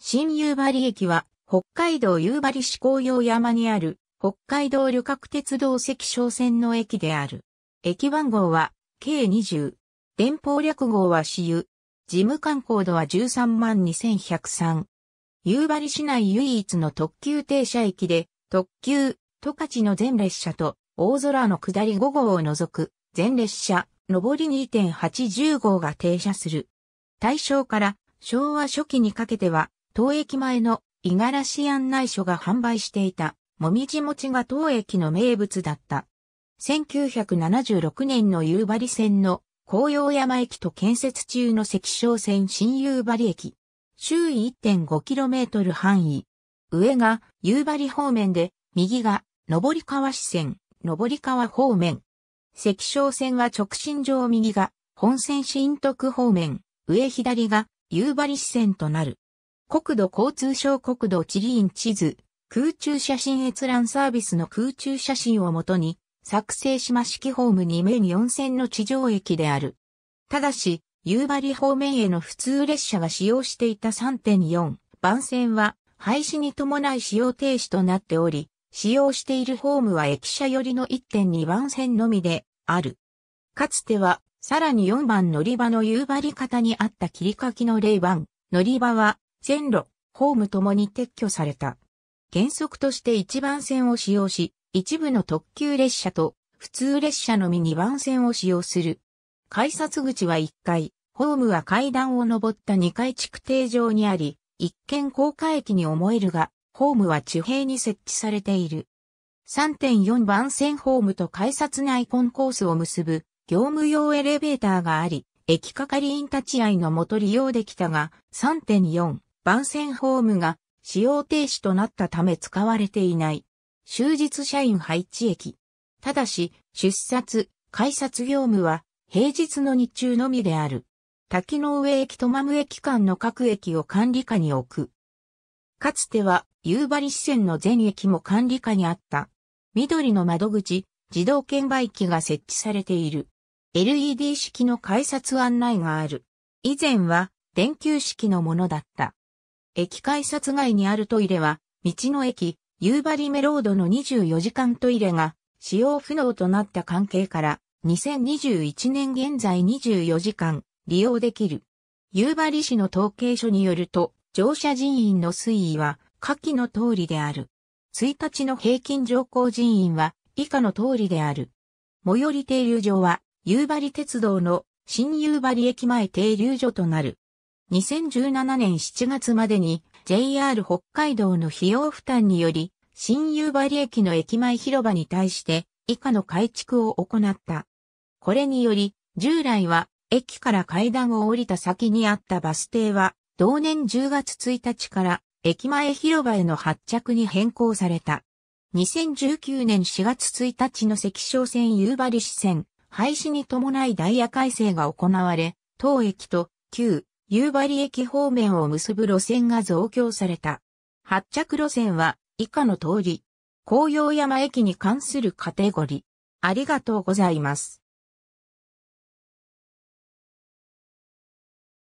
新夕張駅は、北海道夕張市紅葉山にある、北海道旅客鉄道赤小線の駅である。駅番号は、計20。電報略号は私有。事務官コードは13万2103。夕張市内唯一の特急停車駅で、特急、十勝の全列車と、大空の下り5号を除く、全列車、上り2.810号が停車する。大正から昭和初期にかけては、当駅前の五十嵐案内所が販売していた、もみじ餅が当駅の名物だった。1976年の夕張線の紅葉山駅と建設中の石小線新夕張駅。周囲 1.5km 範囲。上が夕張方面で、右が上り川支線、上り川方面。石小線は直進上右が本線新徳方面、上左が夕張支線となる。国土交通省国土地理院地図、空中写真閲覧サービスの空中写真をもとに、作成島式ホーム2面4線の地上駅である。ただし、夕張方面への普通列車が使用していた3.4番線は廃止に伴い使用停止となっており、使用しているホームは駅舎寄りの1.2番線のみである。かつては、さらに4番乗り場の夕張方にあった切り欠きの0番乗り場は線路、ホームともに撤去された。原則として1番線を使用し、一部の特急列車と普通列車のみ2番線を使用する。改札口は1階、ホームは階段を上った2階築堤上にあり、一見高架駅に思えるが、ホームは地平に設置されている。3.4番線ホームと改札内コンコースを結ぶ業務用エレベーターがあり、駅係員立ち会いのもと利用できたが、3.4番線ホームが使用停止となったため使われていない。終日社員配置駅。ただし、出札、改札業務は平日の日中のみである。滝の上駅とマム駅間の各駅を管理下に置く。かつては夕張支線の全駅も管理下にあった。緑の窓口、自動券売機が設置されている。LED 式の改札案内がある。以前は電球式のものだった。駅改札外にあるトイレは、道の駅、夕張メロードの24時間トイレが使用不能となった関係から、2021年現在24時間利用できる。夕張市の統計書によると、乗車人員の推移は下記の通りである。1日の平均乗降人員は以下の通りである。最寄り停留所は、夕張鉄道の新夕張駅前停留所となる。2017年7月までに JR 北海道の費用負担により、新夕張駅の駅前広場に対して以下の改築を行った。これにより、従来は駅から階段を降りた先にあったバス停は、同年10月1日から駅前広場への発着に変更された。2019年4月1日の赤商線夕張支線廃止に伴いダイヤ改正が行われ、当駅と旧夕張駅方面を結ぶ路線が増強された。発着路線は以下の通り、紅葉山駅に関するカテゴリー。ありがとうございます。